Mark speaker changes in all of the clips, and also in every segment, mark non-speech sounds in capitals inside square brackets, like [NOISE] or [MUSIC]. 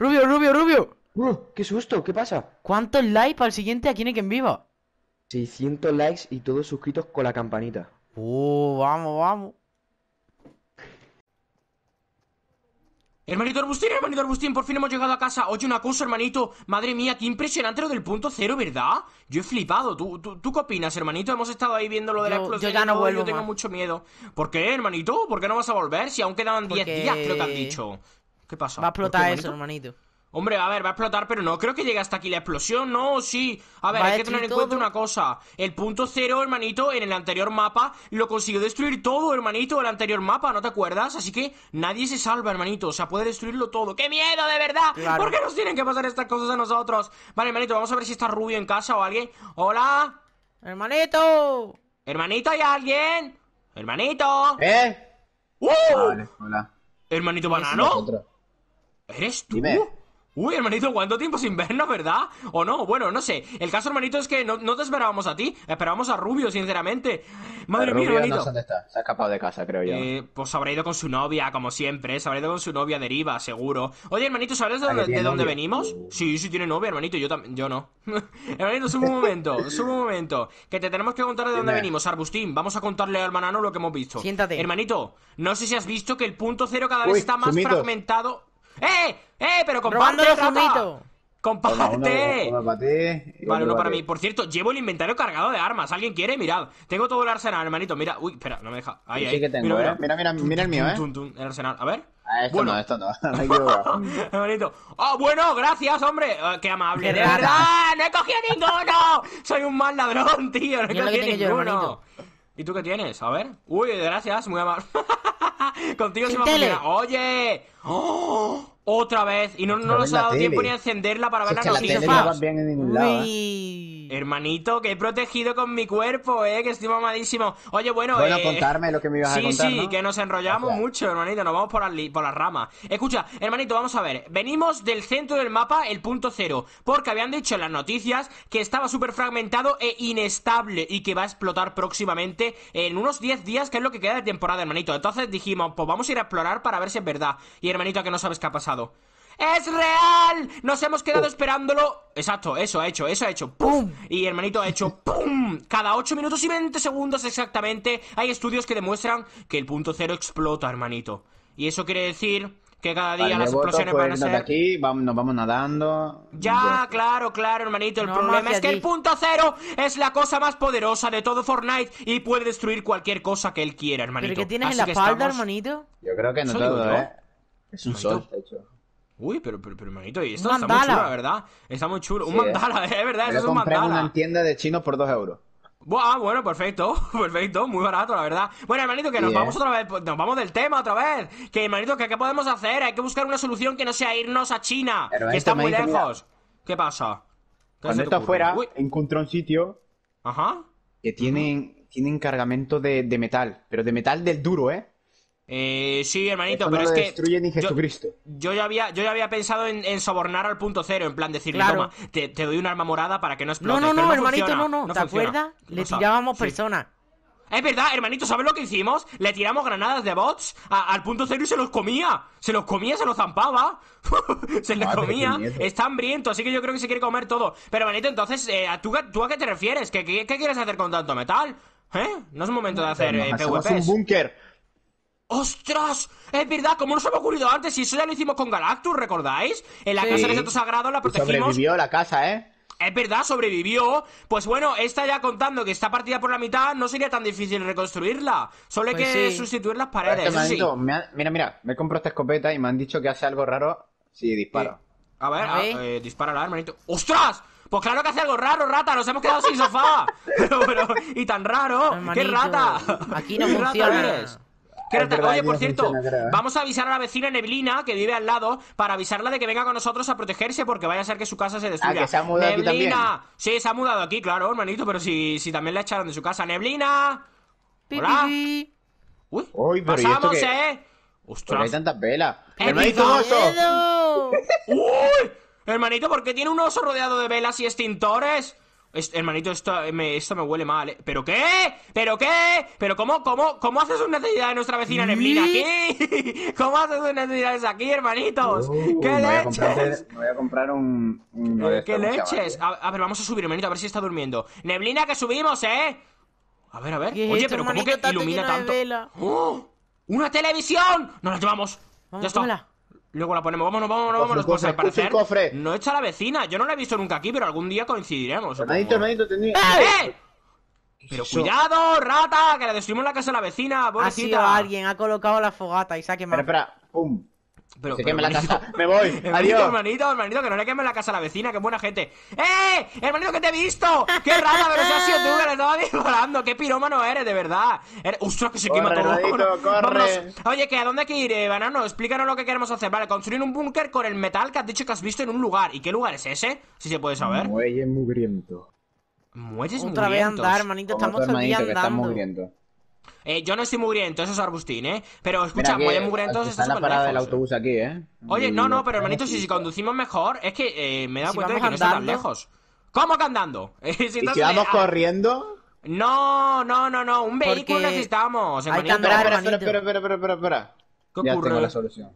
Speaker 1: Rubio, Rubio, Rubio. Uh, ¡Qué susto! ¿Qué pasa? ¿Cuántos likes para el siguiente aquí en que Viva? 600 likes y todos suscritos con la campanita. ¡Uh! ¡Vamos,
Speaker 2: vamos! Hermanito Arbustín, hermanito Arbustín, por fin hemos llegado a casa. Oye, una cosa, hermanito. Madre mía, qué impresionante lo del punto cero, ¿verdad? Yo he flipado. ¿Tú, tú, qué opinas, hermanito? Hemos estado ahí viendo lo de la explosión. Yo ya no vuelvo. Yo tengo mucho miedo. ¿Por qué, hermanito? ¿Por qué no vas a volver? Si aún quedaban 10 días, creo que han dicho. ¿Qué pasa? Va a explotar eso, hermanito. Hombre, a ver, va a explotar, pero no creo que llegue hasta aquí la explosión, no, sí. A ver, hay que tener en cuenta una cosa. El punto cero, hermanito, en el anterior mapa lo consiguió destruir todo, hermanito, el anterior mapa, ¿no te acuerdas? Así que nadie se salva, hermanito. O sea, puede destruirlo todo. ¡Qué miedo, de verdad! ¿Por qué nos tienen que pasar estas cosas a nosotros? Vale, hermanito, vamos a ver si está Rubio en casa o alguien. ¡Hola! ¡Hermanito! ¡Hermanito, hay alguien! ¡Hermanito! ¿Eh? ¡Uh! Vale, hola. ¿Hermanito banano? ¿Eres tú? Uy, hermanito, ¿cuánto tiempo sin vernos, verdad? ¿O no? Bueno, no sé. El caso, hermanito, es que no, te esperábamos a ti. Esperábamos a Rubio, sinceramente. Madre mía, hermanito. dónde está. Se ha escapado de casa, creo yo. Eh, pues habrá ido con su novia, como siempre. ¿eh? Se habrá ido con su novia deriva, seguro. Oye, hermanito, ¿sabes de, ah, dónde, venimos? Sí, sí tiene novia, hermanito. Yo también. Yo no. [LAUGHS] hermanito, sube un momento. [LAUGHS] sube un momento. Que te tenemos que contar de dónde venimos, Arbustín. Vamos a contarle al manano lo que hemos visto. Siéntate. Hermanito, no sé si has visto que el punto cero cada vez está más fragmentado. ¡Eh! ¡Eh! Pero comparte, rata. ¡Comparte! vale, uno para mí. Por cierto, llevo el inventario cargado de armas. ¿Alguien quiere? Mirad. Tengo todo el arsenal, hermanito. Mira, uy, espera, no me deja. Ahí, Sí que tengo, mira, eh. mira, mira, mira el mío, ¿eh? el arsenal. A ver. Ah, esto bueno. no, esto no. [LAUGHS] Hermanito. Ah, bueno! ¡Gracias, hombre! Ah, ¡Qué amable! ¡De verdad! ¡No he cogido ninguno! ¡Soy un mal ladrón, tío! ¡No he cogido ninguno! ¿Y tú qué tienes? A ver. ¡Uy, gracias! Muy amable. [LAUGHS] [LAUGHS] Contigo se me Oye. ¡Oh! Otra vez. Y no, nos ha dado tiempo ni a encenderla para ver las noticias. Hermanito, que he protegido con mi cuerpo, eh, que estoy mamadísimo. Oye, bueno, Bueno, eh, contarme lo que me ibas sí, a contar, Sí, que nos enrollamos mucho, hermanito, nos vamos por las, por las ramas. Escucha, hermanito, vamos a ver. Venimos del centro del mapa, el punto cero, porque habían dicho en las noticias que estaba súper fragmentado e inestable y que va a explotar próximamente en unos 10 días, que es lo que queda de temporada, hermanito. Entonces dijimos, pues vamos a ir a explorar para ver si es verdad. Y hermanito, que no sabes qué ha pasado. ¡Es real! Nos hemos quedado esperándolo. Exacto, eso ha hecho, eso ha hecho. ¡Pum! Y hermanito ha hecho ¡Pum! Cada 8 minutos y 20 segundos exactamente hay estudios que demuestran que el punto cero explota, hermanito. Y eso quiere decir que cada día las explosiones pues, van a ser.
Speaker 3: Aquí, vamos, nos vamos nadando. Ya,
Speaker 2: claro, claro, hermanito. El problema es que el punto cero es la cosa más poderosa de todo Fortnite y puede destruir cualquier cosa que él quiera, hermanito. ¿Pero qué tienes en la espalda, hermanito? Yo creo que no todo, ¿eh? Es un sol. Uy, pero, pero, manito, y esto un está mandala. muy chulo, ¿verdad? Está muy chulo. un mandala, eh. [LAUGHS] es verdad, eso es un mandala. en una
Speaker 3: tienda de chinos por 2 euros.
Speaker 2: ah bueno, perfecto, [LAUGHS] perfecto, muy barato, la verdad. Bueno, hermanito, que nos vamos eh. otra vez, pues, nos vamos del tema otra vez. Que, hermanito, que, ¿qué podemos hacer? Hay que buscar una solución que no sea irnos a China, que está muy lejos. ¿Qué pasa? ¿Qué cuando esto afuera,
Speaker 3: encontré un sitio Ajá. que tienen, tienen cargamento de, de metal, pero de metal del duro, ¿eh?
Speaker 2: Eh, sí, hermanito, pero es que. Yo, ya había, yo ya había pensado en, sobornar al punto cero, en plan decirle, te, doy un arma morada para que no explote. No, no, no, hermanito, no, no. ¿Te acuerdas?
Speaker 1: Le tirábamos personas.
Speaker 2: Es verdad, hermanito, ¿sabes lo que hicimos? Le tiramos granadas de bots al punto cero y se los comía. Se los comía, se los zampaba. [LAUGHS] se los comía. Está hambriento, así que yo creo que se quiere comer todo. Pero, hermanito, entonces, eh, ¿tú, a qué te refieres? ¿Qué, ¿Qué, quieres hacer con tanto metal? ¿Eh? No es momento de hacer eh, PvP. un búnker ¡Ostras! Es verdad, como nos hemos ocurrido antes, y eso ya lo hicimos con Galactus, ¿recordáis? En la casa de Santo Sagrado la pues protegimos. Sobrevivió
Speaker 3: la casa, ¿eh?
Speaker 2: Es verdad, sobrevivió. Pues bueno, esta ya contando que está partida por la mitad, no sería tan difícil reconstruirla. Solo hay pues que sustituir las paredes.
Speaker 3: Mira, mira, me compro esta escopeta y me han dicho que hace algo raro
Speaker 2: si disparo. A ver, ah, eh, dispara ver. hermanito. ¡Ostras! Pues claro que hace algo raro, rata, nos hemos quedado sin sofá. [LAUGHS] Pero, pero, y tan raro. ¡Qué rata! Aquí [LAUGHS] no funciona
Speaker 3: oye, por cierto, ¿eh?
Speaker 2: vamos a avisar a la vecina Neblina, que vive al lado, para avisarla de que venga con nosotros a protegerse porque vaya a ser que su casa se ah, destruya. que se ha mudado Neblina. Aquí también. Sí, se ha mudado aquí, claro, hermanito, pero si, si también la echaron de su casa. Neblina. Hola.
Speaker 3: Uy, pasamos, ¿eh? Ostras. hay tantas velas. Hermanito oso.
Speaker 2: [LAUGHS] Uy, hermanito, ¿por qué tiene un oso rodeado de velas y extintores? hermanito, esto eh, me, esto me huele mal. Eh. ¿Pero qué? ¿Pero qué? ¿Pero cómo, cómo, cómo haces una necesidad de nuestra vecina Neblina aquí? [LAUGHS] ¿Cómo haces sus necesidades aquí, hermanitos? Oh, ¿Qué leches?
Speaker 3: Voy me voy a comprar un. ¿Qué, leches? Eh.
Speaker 2: A, ver, vamos a subir, hermanito, a ver si está durmiendo. Neblina, que subimos, ¿eh? A ver, a ver. Oye, pero ¿cómo que ilumina tanto? ¡Oh! ¡Una televisión! ¡Nos la llevamos! ya está. Luego la ponemos, vámonos, vámonos, vámonos. vamos, pues para cofre. No está la vecina, yo no la he visto nunca aquí, pero algún día coincidiremos. ¡Eh! Pero cuidado, rata, que le destruimos la casa a la vecina, Ha
Speaker 1: alguien, ha colocado la fogata y saque Espera, espera,
Speaker 2: pum. Pero, se la casa. Me voy. [LAUGHS] Adiós. Hermanito, hermanito, que no le queme la casa a la vecina, que buena gente. ¡Eh! ¡Hermanito, que te he visto! ¡Qué rata! Pero si ha sido tú que le estabas disparando. ¡Qué pirómano eres, de verdad! ¡Ostras, que se quema todo! corre. Oye, que ¿a dónde hay que ir, eh, Banano? Explícanos lo que queremos hacer. Vale, construir un búnker con el metal que has dicho que has visto en un lugar. ¿Y qué lugar es ese? Si se puede saber.
Speaker 3: Muelle mugriento. Muelles Otra vez andar, hermanito. Estamos todavía andando.
Speaker 2: Eh, yo no estoy mugriento, eso es Arbustín, ¿eh? Pero escucha, muy mugrientos con la parada del
Speaker 3: autobús ¿eh? Oye, no, no, pero hermanito, si, si
Speaker 2: conducimos mejor, es que eh, me he dado cuenta de que no están tan lejos. ¿Cómo que andando? [LAUGHS] si ¿Y si vamos corriendo? No, no, no, no, un vehículo necesitamos, espera, espera, espera, espera,
Speaker 3: espera, espera. ¿Qué ya ocurre? la solución.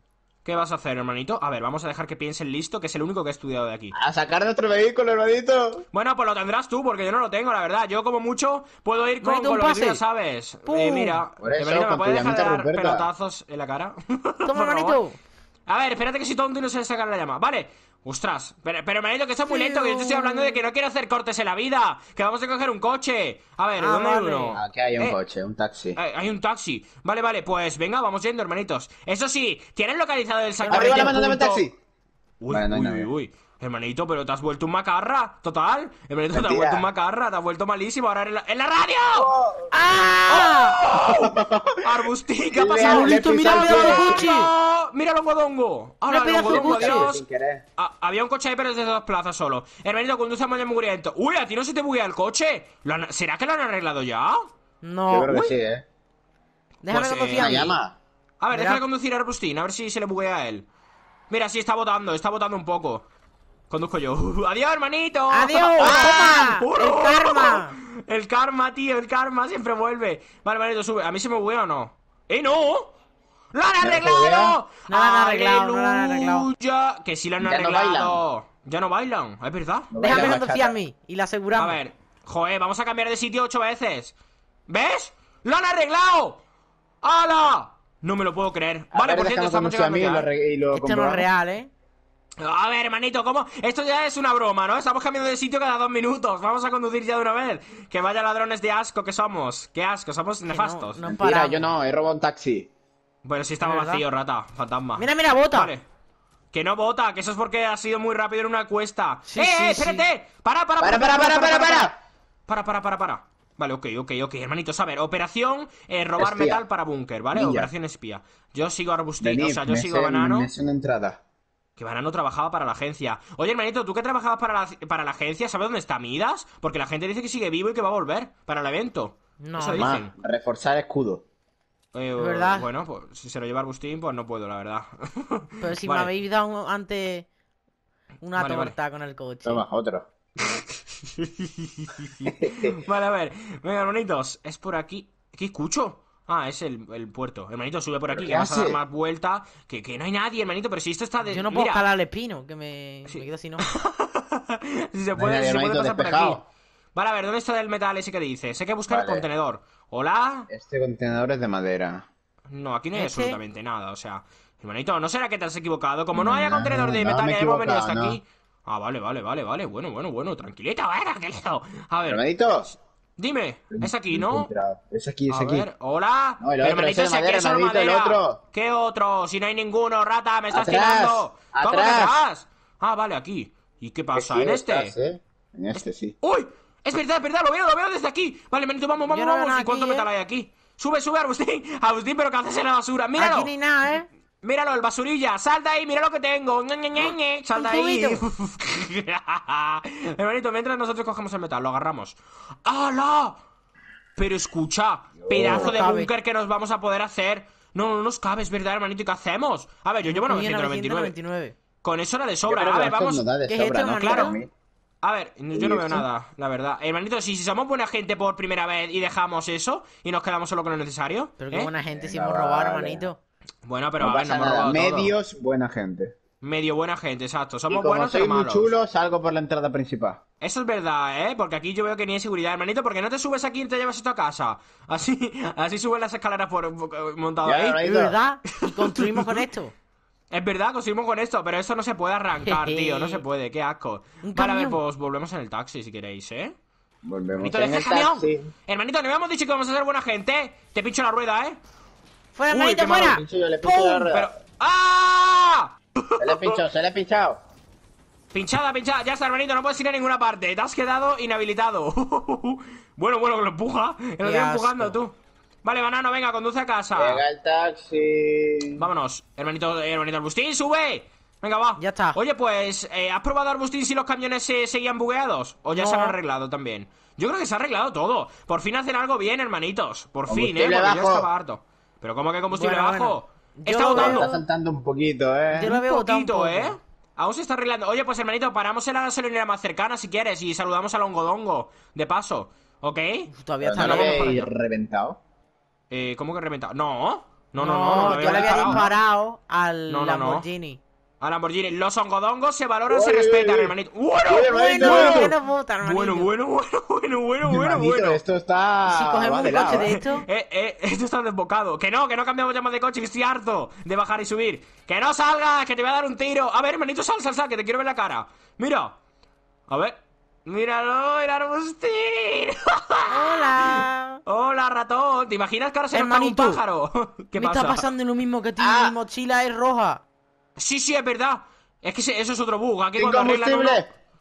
Speaker 2: ¿Qué vas a hacer, hermanito? A ver, vamos a dejar que piense listo, que es el único que he estudiado de aquí. A sacar nuestro vehículo, hermanito. Bueno, pues lo tendrás tú, porque yo no lo tengo, la verdad. Yo, como mucho, puedo ir con, con lo sabes. Eh, mira, ¿me puedes dejar dar pelotazos en la cara? [LAUGHS] Toma, hermanito. A ver, espérate que si todo y no se sacar la llama. Vale. Ostras, pero, hermanito, me que está muy lento, que yo te estoy hablando de que no quiero hacer cortes en la vida, que vamos a coger un coche. A ver, ¿dónde ah, uno? Aquí hay un eh,
Speaker 3: coche, un taxi.
Speaker 2: Eh, hay, un taxi. Vale, vale, pues venga, vamos yendo, hermanitos. Eso sí, ¿tienen localizado el San Arriba la mano taxi. Uy, uy, uy, uy. Hermanito, pero te has vuelto un macarra, total. Hermanito, te has vuelto un macarra, te has vuelto malísimo. Ahora en la, ¡en la radio. Oh. ¡Ah! Arbustín, oh. ¡Arbustica, pasa ¡Mira, mira el coche! ¡Mira los godongo! ¡Ahora los lo ah, había un coche ahí, pero desde de dos plazas solo. Hermanito, conduce a muy mugriento. ¡Uy, a ti no se te buguea el coche! ¿Será que lo han arreglado ya? No. Yo creo que sí, ¿eh?
Speaker 3: Déjame pues, conducir eh,
Speaker 2: a ver, déjame conducir a Arbustín, a ver si se le buguea a él. Mira, sí, está votando, está votando un poco. Conduzco yo. [LAUGHS] ¡Adiós, hermanito! ¡Adiós! [LAUGHS] Ah, ¡El karma! [LAUGHS] El karma, tío, el karma siempre vuelve. Vale, hermanito, sube. ¿A mí se me buguea o no? ¡Eh, no! ¡Lo han arreglado! No lo han arreglado, no Que sí lo han arreglado. ya no bailan, es verdad. No a mí y la aseguramos. A ver, joder, vamos a cambiar de sitio ocho veces. ¿Ves? ¡Lo han arreglado! ¡Hala! No me lo puedo creer. vale, por cierto, estamos llegando a mí
Speaker 3: ya. Esto no es real,
Speaker 2: ¿eh? A ver, hermanito, ¿cómo? Esto ya es una broma, ¿no? Estamos cambiando de sitio cada dos minutos. Vamos a conducir ya de una vez. Que vaya ladrones de asco que somos. Qué asco, somos nefastos. Mira, yo no, he robado un taxi. Bueno, si estaba vacío, rata, fantasma. Mira, mira, bota. Que no bota, que eso es porque ha sido muy rápido en una cuesta. ¡Eh, eh, espérate!
Speaker 1: Para, para, para, para, para, para,
Speaker 2: para, para, para, para, Vale, ok, ok, ok, hermanito, A ver, operación eh, robar metal para búnker, ¿vale? Operación espía. Yo sigo arbustito, o sea, yo sigo banano. Me
Speaker 3: una entrada.
Speaker 2: Que no trabajaba para la agencia. Oye, hermanito, tú que trabajabas para la, para la agencia, ¿sabes dónde está Midas? Porque la gente dice que sigue vivo y que va a volver para el evento.
Speaker 3: No, Eso dicen.
Speaker 2: reforzar escudo. Eh, verdad? Bueno, pues si se lo lleva Agustín, pues no puedo, la verdad.
Speaker 1: [LAUGHS] Pero si me habéis dado antes
Speaker 2: una torta
Speaker 1: con el coche. Toma,
Speaker 2: otro. [LAUGHS] vale, a ver. Venga, hermanitos, Es por aquí. ¿Qué escucho? Ah, es el, el puerto. Hermanito, sube por aquí, que vas a dar más vuelta. Que, que, no hay nadie, hermanito, pero si esto está de. Yo no puedo calar el espino, que me, si se puede,
Speaker 3: si se puede pasar por aquí.
Speaker 2: Vale, a ver, ¿dónde está el metal ese que dice? Sé que buscar el contenedor. ¿Hola? Este
Speaker 3: contenedor es de madera.
Speaker 2: No, aquí no hay absolutamente nada, o sea... Hermanito, ¿no será que te has equivocado? Como no, mm, haya contenedor de metal ya hemos venido hasta aquí... Ah, vale, vale, vale, vale. Bueno, bueno, bueno. Tranquilito, [LAUGHS] tranquilito. A ver... Hermanito, Dime, es aquí, ¿no? Es aquí, es aquí. hola. otro, ¿Qué otro? Si no hay ninguno, rata, me estás tirando. atrás. Ah, vale, aquí. ¿Y qué pasa? ¿En este?
Speaker 3: ¿eh? En este sí. ¡Uy!
Speaker 2: Es verdad, es verdad, lo veo, lo veo desde aquí. Vale, manito, vamos, vamos, vamos. ¿Y cuánto metal ¿eh? hay aquí? Sube, sube, Agustín. [LAUGHS] Agustín, pero ¿qué haces en la basura? Míralo. Míralo, el basurilla. Sal ahí, mira lo que tengo. Sal de ahí. [LAUGHS] Hermanito, mientras nosotros cogemos el metal, lo agarramos. ¡Hala! Pero escucha, oh, pedazo de búnker que nos vamos a poder hacer. No, no nos cabe, es verdad, hermanito. ¿Y qué hacemos? A ver, yo llevo 999. Con eso era de sobra. A ver, vamos. es esto, Claro. A ver, yo no veo nada, la verdad. Hermanito, si, somos buena gente por primera vez y dejamos eso y nos quedamos solo con lo necesario. Pero qué ¿eh? buena gente si hemos robado, hermanito. Bueno, pero a ver, no Medios,
Speaker 3: buena gente.
Speaker 2: Medio buena gente, exacto. Somos y como buenos, soy muy
Speaker 3: chulo, salgo por la entrada principal.
Speaker 2: Eso es verdad, ¿eh? Porque aquí yo veo que ni hay seguridad, hermanito, porque no te subes aquí y te llevas esto a casa. Así, [LAUGHS] así suben las escaleras por, eh, montado ahí. Es verdad, construimos con esto. Es verdad, construimos con esto, pero esto no se puede arrancar, [LAUGHS] tío. No se puede, qué asco. Vale, ver, pues volvemos en el taxi si queréis, ¿eh? Volvemos en el taxi. Hermanito, no habíamos dicho que vamos a ser buena gente. Te pincho la rueda, ¿eh?
Speaker 3: ¡Fuera, hermanito, fuera! ¡Ah! Se le ha pinchado, se le ha
Speaker 2: pinchado. Pinchada, pinchada. Ya está, hermanito, no puedes ir a ninguna parte. Te has quedado inhabilitado. [LAUGHS] bueno, bueno, que lo empuja. Que lo estoy empujando tú. Vale, banano, venga, conduce a casa. Llega el taxi. Vámonos, hermanito, hermanito Arbustín, sube. Venga, va. Ya está. Oye, pues, eh, ¿has probado Arbustín si los camiones se seguían bugueados? ¿O ya se han arreglado también? Yo creo que se ha arreglado todo. Por fin hacen algo bien, hermanitos. Por fin, eh, estaba harto. ¿Pero cómo que combustible abajo? bajo? Está botando, Está
Speaker 3: saltando un poquito, ¿eh? Yo lo veo un poquito, ¿eh?
Speaker 2: Aún se está arreglando. Oye, pues hermanito, paramos en la gasolinera más cercana si quieres y saludamos al hongodongo de paso. ¿Ok? todavía está reventado. Eh, ¿Cómo que reventado? No. No, no, no. no, yo le había disparado al Lamborghini. A Lamborghini. Los hongodongos se valoran, se respetan, hermanito. Bueno, bueno, bueno, bueno, bueno, bueno, bueno, bueno, Esto está. Si cogemos el coche de ¿eh? esto. Eh, eh, esto está desbocado. Que no, que no cambiamos llamas de coche, que estoy harto de bajar y subir. Que no salgas, que te voy a dar un tiro. A ver, hermanito, sal, sal, sal, que te quiero ver la cara. Mira. A ver. Míralo, el arbustín. Hola. [LAUGHS] Hola, ratón. ¿Te imaginas que ahora se un pájaro? [LAUGHS] ¿Qué me está pasando
Speaker 1: lo mismo que tú. Ah. mi mochila es roja.
Speaker 2: Sí, sí, es verdad. Es que eso es otro bug. Aquí cuando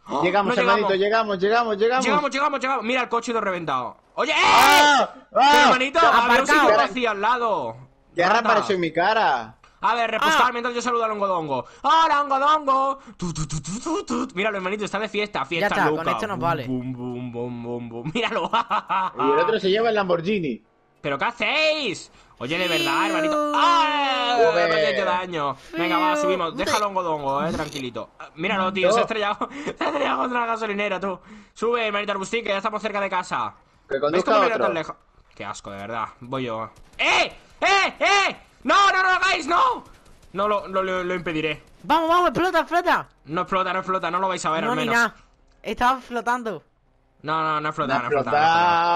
Speaker 2: ¡Oh! Llegamos, hermanito,
Speaker 3: llegamos. llegamos, llegamos, llegamos.
Speaker 2: Llegamos, llegamos, Mira el coche de reventado. Oye, ¡Ah! ¡eh! ¡Ah! hermanito, aparcado vacío al lado. Ya reapareció en mi cara. A ver, repostar ah. mientras yo saludo al hongodongo. ¡Hola, hongodongo! Míralo, hermanito, está de fiesta, fiesta ya está, loca. Con esto nos vale. Bum, bum, [LAUGHS] Míralo. y el otro se lleva el Lamborghini. ¿Pero qué hacéis? Oye, de verdad, hermanito. ¡Ah! Me Me hecho daño. Venga, va, subimos. Déjalo hongodongo, eh, tranquilito. Míralo, tío, se ha estrellado. [LAUGHS] Se ha estrellado contra la gasolinera, tú. Sube, hermanito Arbustín, que ya estamos cerca de casa. Que conduzca otro. Tan lejos? Qué asco, de verdad. Voy yo. ¡Eh! ¡Eh! ¡Eh! ¡No, no, no lo hagáis! ¡No! No lo, lo, lo, impediré. Vamos, vamos, explota, explota. No explota, no explota, no lo vais a ver al menos. Ni nada.
Speaker 1: Estaba flotando.
Speaker 2: No, no, no explota, no explota.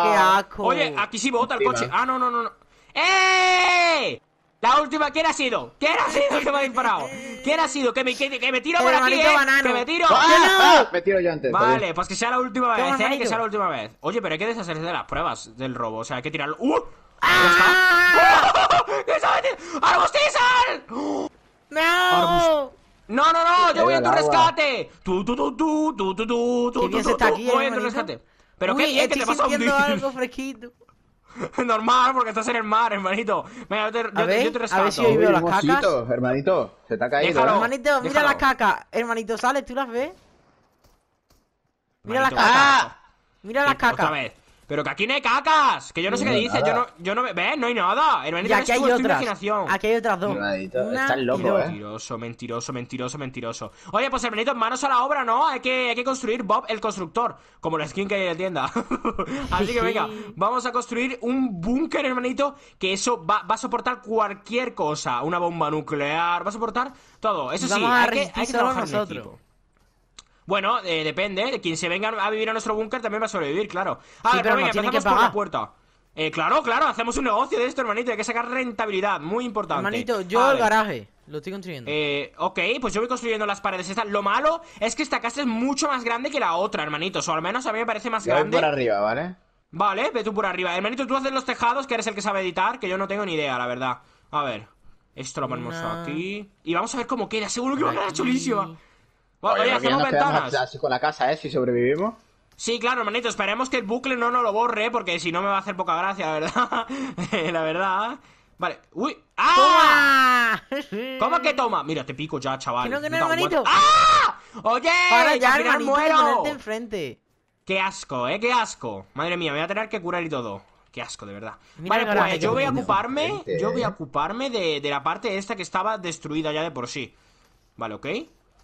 Speaker 2: Qué asco. Oye, aquí sí bota el coche. Ah, no, no. no. ¡Eh! La última, ¿quién ha sido? ¿Quién ha sido que me ha disparado? ¿Quién ha sido? Que me, que, que me tiro eh, por aquí, eh? Que me tiro. Ah, ¡Ah! Me tiro yo antes. Vale, pues que sea la última vez, ¿eh? que sea la última vez. Oye, pero hay que deshacerse de las pruebas del robo, o sea, hay que tirarlo. ¡Uh! ¡Ah! ¡Ah! [LAUGHS] ¡No! No, no, no, yo voy a tu rescate. ¡Tu, tu, [LAUGHS] Normal, porque estás en el mar, hermanito. yo te, yo, ver, yo te A ver si yo veo las cacas.
Speaker 3: Hermanito, se te ha caído. hermanito, mira las
Speaker 1: cacas. Hermanito, sales, ¿tú las ves?
Speaker 2: Mira las cacas. Mira las cacas. Pero que aquí no hay cacas, que yo no sé qué dices, yo no, yo no ¿ves? No hay nada. hermanito y aquí hay otras. Aquí hay otras dos. estás eh. Mentiroso, mentiroso, mentiroso, mentiroso. Oye, pues hermanito, manos a la obra, ¿no? Hay que, hay que construir Bob el constructor, como la skin que hay en la tienda. [LAUGHS] Así que venga, vamos a construir un búnker, hermanito, que eso va, va, a soportar cualquier cosa. Una bomba nuclear, va a soportar todo. Eso sí, hay que, hay que trabajar nosotros. Bueno, eh, depende. ¿eh? Quien se venga a vivir a nuestro búnker también va a sobrevivir, claro. Ah, pero pues venga, empezamos por la puerta. Eh, claro, claro, hacemos un negocio de esto, hermanito. Hay que sacar rentabilidad, muy importante. Hermanito, yo el garaje. Lo estoy construyendo. Eh, ok, pues yo voy construyendo las paredes. lo malo es que esta casa es mucho más grande que la otra, hermanito. O al menos a mí me parece más grande. Voy por arriba, ¿vale? Vale, ve tú por arriba. Hermanito, tú haces los tejados, que eres el que sabe editar, que yo no tengo ni idea, la verdad. A ver. Esto lo ponemos aquí. Y vamos a ver cómo queda. Seguro que va a quedar chulísima. Bueno, ventanas. Así
Speaker 3: con la casa, ¿eh? Si sobrevivimos.
Speaker 2: Sí, claro, hermanito, esperemos que el bucle no nos lo borre, porque si no me va a hacer poca gracia, la verdad. [LAUGHS] la verdad. Vale, uy. ¡Ah! ¿Cómo que toma? Mira, te pico ya, chaval. ¡Ah! ¡Oye! Para ya, muero. enfrente. Qué asco, eh, qué asco. Madre mía, voy a tener que curar y todo. Qué asco, de verdad. vale, pues yo voy a ocuparme. Eh. Yo voy a ocuparme de, de la parte esta que estaba destruida ya de por sí. Vale, ok.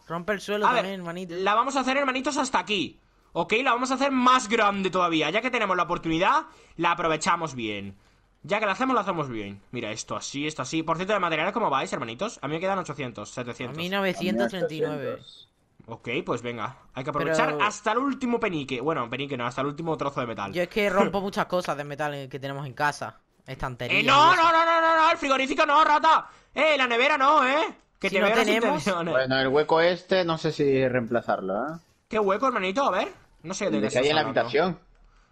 Speaker 2: Rompe el suelo a también, hermanito. La vamos a hacer, hermanitos, hasta aquí. ¿Ok? La vamos a hacer más grande todavía. Ya que tenemos la oportunidad, la aprovechamos bien. Ya que la hacemos, la hacemos bien. Mira, esto así, esto así. Por cierto, de materiales, ¿cómo vais, hermanitos? A mí me quedan 800, 700. A 939. Ok, pues venga. Hay que aprovechar hasta el último penique. Bueno, penique no, hasta el último trozo de metal.
Speaker 1: Yo es que rompo muchas cosas de metal que tenemos en casa.
Speaker 2: Estantería. Eh, no, no, no, no, no, no, el frigorífico no, rata. Eh, la nevera no, eh. Que no tenemos...
Speaker 3: Bueno, el hueco este, no sé si reemplazarlo, ¿eh?
Speaker 2: ¿Qué hueco, hermanito? A ver. No sé de, ¿De está ahí en la habitación.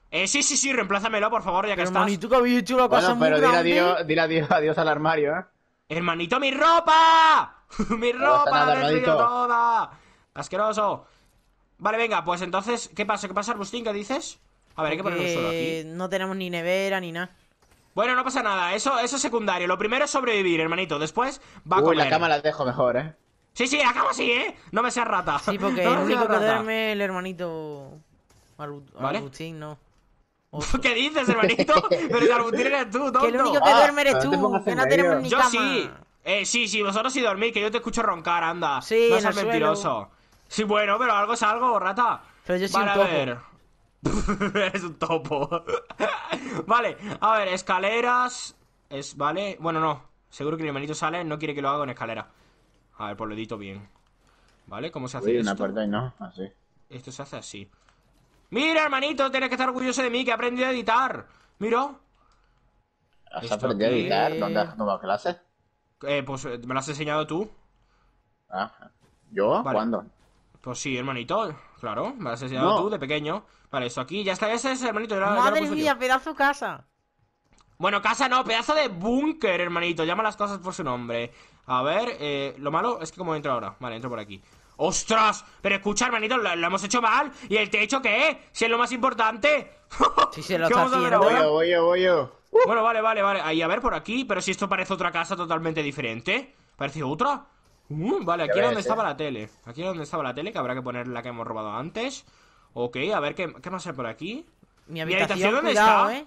Speaker 2: Eh, sí, sí, sí, reemplázamelo, por favor, ya que estás. Hermanito, cosa bueno, pero
Speaker 3: dile adiós, adiós al
Speaker 2: armario, ¿eh? ¡Hermanito, mi ropa! [LAUGHS] ¡Mi ropa la toda! ¡Asqueroso! Vale, venga, pues entonces, ¿qué pasa? ¿Qué pasa, Arbustín? ¿Qué dices? A ver, hay que poner solo aquí. Eh,
Speaker 1: no tenemos ni nevera ni nada.
Speaker 2: Bueno, no pasa nada, eso, eso es secundario. Lo primero es sobrevivir, hermanito. Después va con Uy, la cama la dejo mejor, ¿eh? Sí, sí, la cama sí, ¿eh? No me seas rata. Sí, porque [LAUGHS] no el único que duerme
Speaker 1: el hermanito Albutín, no.
Speaker 2: [LAUGHS] ¿Qué dices, hermanito? [LAUGHS] Pero el Agustín eres tú, tonto. Que el único que duerme eres tú, que ah, no tenemos ni yo cama. Yo sí. Eh, sí, sí, vosotros sí dormís, que yo te escucho roncar, anda. Sí, no seas mentiroso. Sí, bueno, pero algo es algo, rata. Pero yo sí [LAUGHS] es un topo. [LAUGHS] vale, a ver, escaleras. Es, vale. Bueno, no. Seguro que el hermanito sale, no quiere que lo haga en escalera. A ver, pues lo edito bien. ¿Vale? ¿Cómo se hace esto? una
Speaker 3: y no, así.
Speaker 2: Esto se hace así. ¡Mira, hermanito! Tienes que estar orgulloso de mí, que he aprendido a editar. ¡miro! ¿Has aprendido a editar? ¿Dónde has tomado clases? Eh, pues me lo has enseñado tú.
Speaker 3: Ah, ¿yo? ¿Cuándo?
Speaker 2: Pues sí, hermanito, claro, me has enseñado tú de pequeño. Vale, eso aquí, ya está, ese es hermanito. Madre mía,
Speaker 1: pedazo pedazo casa.
Speaker 2: Bueno, casa no, pedazo de búnker, hermanito. Llama las cosas por su nombre. A ver, eh, lo malo es que como entro ahora. Vale, entro por aquí. ¡Ostras! Pero escucha, hermanito, lo, hemos hecho mal. ¿Y el techo qué Si es lo más importante. [LAUGHS] Sí, se lo está haciendo. voy Bueno, vale, vale, vale. Ahí, a ver, por aquí. Pero si esto parece otra casa totalmente diferente. Parece otra. Mm, vale, aquí era donde estaba la tele. Aquí era donde estaba la tele, que habrá que poner la que hemos robado antes. Ok, a ver, ¿qué, qué a hay por aquí? Mi habitación, dónde está? Eh.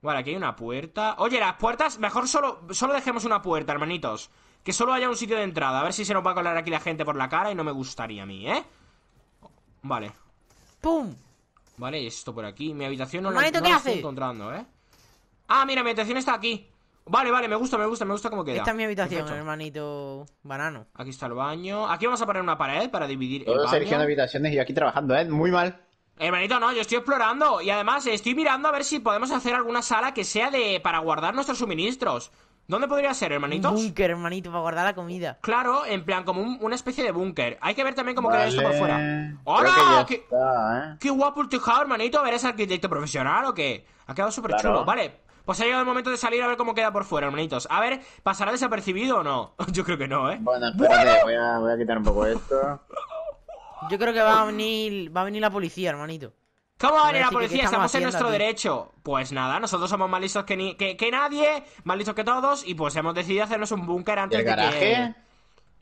Speaker 2: Vale, aquí hay una puerta. Oye, las puertas, mejor solo, solo dejemos una puerta, hermanitos. Que solo haya un sitio de entrada. A ver si se nos va a colar aquí la gente por la cara y no me gustaría a mí, ¿eh? Vale. ¡Pum! Vale, esto por aquí. Mi habitación no, la, estoy encontrando, ¿eh? Ah, mira, mi habitación está aquí. Vale, vale, me gusta, me gusta, me gusta cómo queda. Esta es mi habitación, hermanito banano. Aquí está el baño. Aquí vamos a poner una pared para dividir Todos el baño. eligiendo
Speaker 3: habitaciones y aquí trabajando, ¿eh? Muy mal.
Speaker 2: Hermanito, no, yo estoy explorando. Y además estoy mirando a ver si podemos hacer alguna sala que sea de para guardar nuestros suministros. ¿Dónde podría ser, hermanito? Un búnker, hermanito, para guardar la comida. Claro, en plan, como una especie de búnker. Hay que ver también cómo queda esto por fuera. ¡Hola! Qué,
Speaker 3: está,
Speaker 2: ¿eh? ¡Qué guapo el tejado, hermanito! ¿es arquitecto profesional o qué? Ha quedado súper chulo. Vale, pues ha llegado el momento de salir a ver cómo queda por fuera, hermanitos. A ver, ¿pasará desapercibido o no? [LAUGHS] Yo creo que no, ¿eh? Bueno, espérate, Voy, a, quitar un poco esto.
Speaker 1: Yo creo que va a venir, va a venir la policía, hermanito. ¿Cómo va a venir la policía? Estamos, en nuestro
Speaker 2: derecho. Pues nada, nosotros somos más listos que, que, nadie, más listos que todos, y pues hemos decidido hacernos un búnker antes el de que...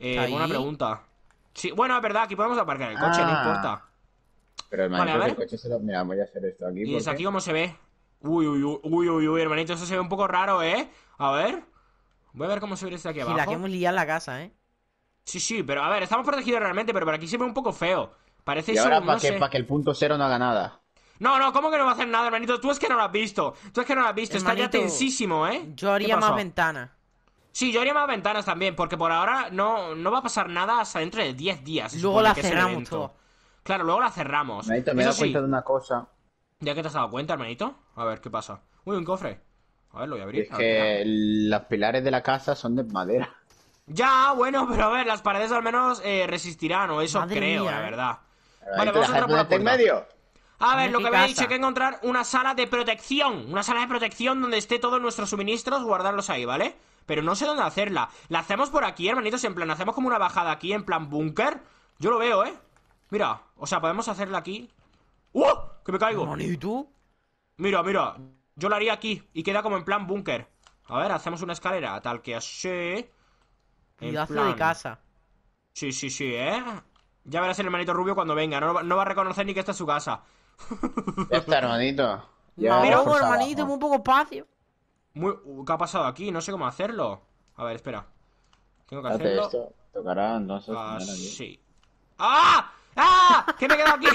Speaker 3: Eh, Una pregunta.
Speaker 2: Sí, bueno, es verdad, aquí podemos aparcar el coche, no ah. importa.
Speaker 3: Pero el, pues el coche se lo... Mira, voy a hacer esto aquí. ¿Y aquí
Speaker 2: cómo se ve? Uy, uy, uy, uy, uy, hermanito, eso se ve un poco raro, ¿eh? A ver. Voy a ver cómo se ve este aquí abajo. Y la que hemos liado la casa, ¿eh? Sí, sí, pero a ver, estamos protegidos realmente, pero por aquí se ve un poco feo. Parece y ahora para que,
Speaker 3: que, el punto cero no haga nada.
Speaker 2: No, no, ¿cómo que no va a hacer nada, hermanito? Tú es que no lo has visto. Tú es que no lo has visto. Está ya tensísimo, ¿eh? Yo haría más ventanas. Sí, yo haría más ventanas también, porque por ahora no, no va a pasar nada hasta dentro de 10 días. Luego la cerramos Claro, luego la cerramos. Hermanito, me he dado cuenta de
Speaker 3: una cosa.
Speaker 2: ¿Ya que te has dado cuenta, hermanito? A ver, ¿qué pasa? Uy, un cofre. A ver, lo voy a abrir. Es que
Speaker 3: los pilares de la casa son de madera.
Speaker 2: Ya, bueno, [LAUGHS] pero a ver, las paredes al menos eh, resistirán, o eso creo, la eh. verdad.
Speaker 3: Vale, vamos a entrar por medio.
Speaker 2: A ver, lo que había dicho que encontrar una sala de protección. Una sala de protección donde esté todos nuestros suministros, guardarlos ahí, ¿vale? Pero no sé dónde hacerla. La hacemos por aquí, hermanitos, en plan, hacemos como una bajada aquí, en plan búnker. Yo lo veo, ¿eh? Mira, o sea, podemos hacerla aquí. ¡Uh! ¡Que me caigo! tú? Mira, mira. Yo lo haría aquí. Y queda como en plan búnker. A ver, hacemos una escalera. Tal que así. Y plan... de casa. Sí, sí, sí, ¿eh? Ya verás el hermanito rubio cuando venga. No, va a reconocer ni que esta es su casa. Este hermanito. mira, hermanito,
Speaker 1: muy poco espacio.
Speaker 2: Uh, ¿Qué ha pasado aquí? No sé cómo hacerlo. A ver, espera. Tengo que hacerlo. Esto. Tocará entonces. Ah, sí. ¡Ah! ¡Ah! ¿Qué me he quedado aquí!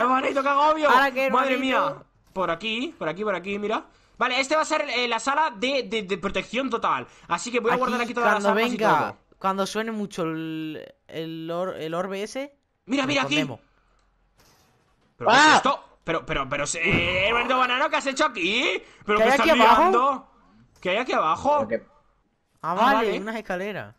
Speaker 2: ¡Hermanito, qué agobio! Qué, ¡Madre mía! Por aquí, por aquí, por aquí, mira. Vale, este va a ser eh, la sala de, de, protección total. Así que voy a guardar aquí todas las armas venga,
Speaker 1: Cuando suene mucho el, el, el
Speaker 2: orbe ese... ¡Mira, mira, aquí! ¿Pero qué es ¡Ah! esto? Pero, pero, pero... Eh, Banano, ¿qué has hecho aquí? ¿Pero qué, hay estás aquí Abajo? ¿Qué hay aquí abajo? Ah, ah,
Speaker 1: vale, hay vale, unas escaleras.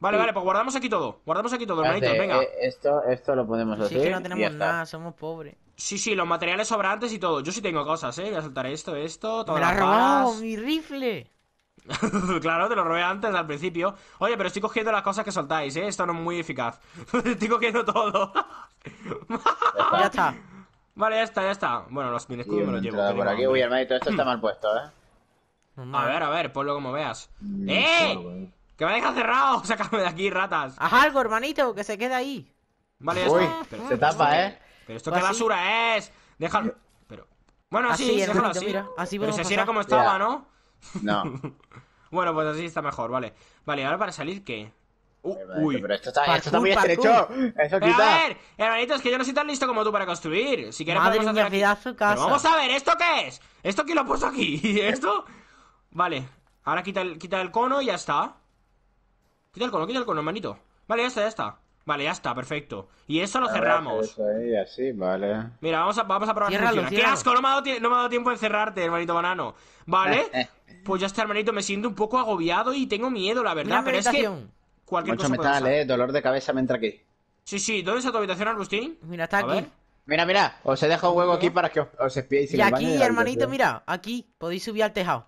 Speaker 2: Vale, vale, pues guardamos aquí todo. Guardamos aquí todo, hermanito, venga. Eh,
Speaker 1: esto, esto lo podemos hacer. Sí, que no tenemos nada,
Speaker 2: somos pobres. Sí, sí, los materiales sobrantes y todo. Yo sí tengo cosas, ¿eh? Voy a soltar esto, esto, todo. ¡Me la robado
Speaker 1: mi rifle!
Speaker 2: [LAUGHS] claro, te lo robé antes, al principio. Oye, pero estoy cogiendo las cosas que soltáis, ¿eh? Esto no es muy eficaz. [LAUGHS] estoy cogiendo todo. ya está. [LAUGHS] Vale, ya está, ya está. Bueno, los minescudos me los llevo. Por aquí, uy, hermanito, esto está mal puesto, ¿eh? A ver, a ver, ponlo como veas. Mm, ¡Eh! ¡Que me deja cerrado! [LAUGHS] ¡Sácame de aquí, ratas! ¡Haz
Speaker 1: algo, hermanito! ¡Que se queda ahí! Vale, se tapa, ¿eh?
Speaker 2: pero esto qué pues basura es. Déjalo. Pero. Bueno, así, déjalo así. Mira, así pero como estaba, ¿no?
Speaker 3: No. [LAUGHS]
Speaker 2: bueno, pues así está mejor, vale. Vale, ahora para salir, ¿qué? Uh, uy. Pero esto está, esto está muy estrecho.
Speaker 1: Eso a ver,
Speaker 2: hermanito, es que yo no soy tan listo como tú para construir. Si quieres, podemos
Speaker 1: hacer vamos
Speaker 2: a ver, ¿esto qué es? ¿Esto quién lo puesto aquí? [LAUGHS] ¿Esto? Vale, ahora quita quita el cono y ya está. Quita el cono, quita el cono, hermanito. Vale, ya está, ya está. Vale, ya está, perfecto. Y eso lo cerramos.
Speaker 3: así, vale.
Speaker 2: Mira, vamos a, vamos a probar ¡Qué asco! No me, ha dado, tiempo de cerrarte, hermanito banano. Vale. [LAUGHS] pues ya está, hermanito. Me siento un poco agobiado y tengo miedo, la verdad. pero es que. Cualquier Mucho cosa metal,
Speaker 3: eh. Dolor de cabeza me entra aquí.
Speaker 2: Sí, sí. ¿Dónde está tu habitación, Agustín? Mira, está aquí.
Speaker 3: Mira, mira. Os he dejado un huevo aquí para que os, os espiéis.
Speaker 1: Y, y aquí, hermanito, mira. Aquí. Podéis subir al tejado.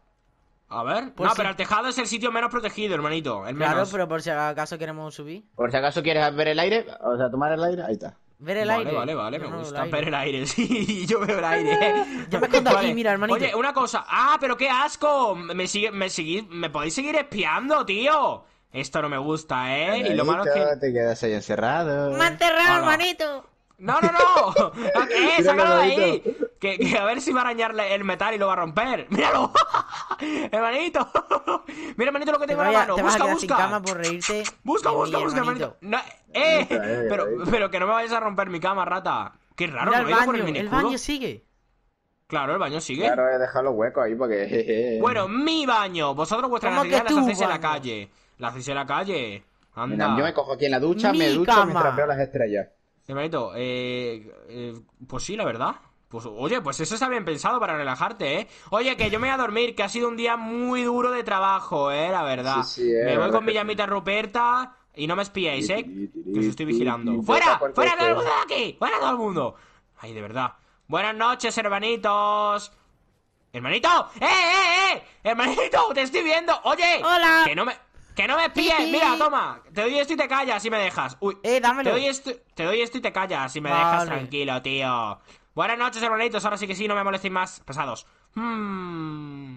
Speaker 2: A ver. Pues no, pero el tejado es el sitio menos protegido, hermanito. Claro, pero
Speaker 1: por si acaso queremos subir. Por si acaso quieres ver el aire,
Speaker 2: o
Speaker 3: sea, tomar el aire, ahí está.
Speaker 2: Ver el aire. Vale, vale, me gusta ver el aire, [LAUGHS] sí, yo veo el aire. [LAUGHS] yo me escondo aquí, mira, hermanito. Oye, una cosa. Ah, pero qué asco. Me sigue, me sigue, me podéis seguir espiando, tío. Esto no me gusta, ¿eh? y lo malo es que...
Speaker 3: te quedas ahí encerrado. Me han hermanito.
Speaker 2: No, no, no. ¿Qué [LAUGHS] Sácalo de ahí. Que, que, a ver si va a arañarle el metal y lo va a romper. [LAUGHS] ¡Míralo! hermanito. [LAUGHS] Mira, hermanito, lo que tengo en la mano. busca, busca. cama por reírte. Busca, busca, busca, hermanito. Eh, eh, pero, eh. pero que no me vayas a romper mi cama, rata. Qué raro, Mira, el, baño, por el, el baño sigue. Claro, el baño sigue. Claro, he eh, dejado los huecos ahí porque. Bueno, mi baño. Vosotros vuestras necesidades las hacéis en la calle. Las hacéis en la calle. Anda. Yo me cojo aquí en la ducha, me ducho y me veo las estrellas. Hermanito, eh, eh, pues sí, la verdad. Pues oye, pues eso está bien pensado para relajarte, ¿eh? Oye, que yo me voy a dormir, que ha sido un día muy duro de trabajo, ¿eh? La verdad. Eh, me voy con mi llamita Ruperta y no me espiéis, ¿eh? Que os estoy vigilando. ¡Fuera! ¡Fuera todo el mundo de aquí! ¡Fuera todo el mundo! Ay, de verdad. Buenas noches, hermanitos. ¡Hermanito! ¡Eh, eh, eh! ¡Hermanito! ¡Te estoy viendo! ¡Oye! ¡Hola! Que no me... Que no me pilles, mira, [LAUGHS] toma. Te doy esto y te callas si me dejas. Uy, eh, dámelo. Te doy esto, te doy esto y te callas si me dejas tranquilo, tío. Buenas noches, hermanitos. Ahora sí que sí, no me molestéis más. Pesados.
Speaker 1: Hmm.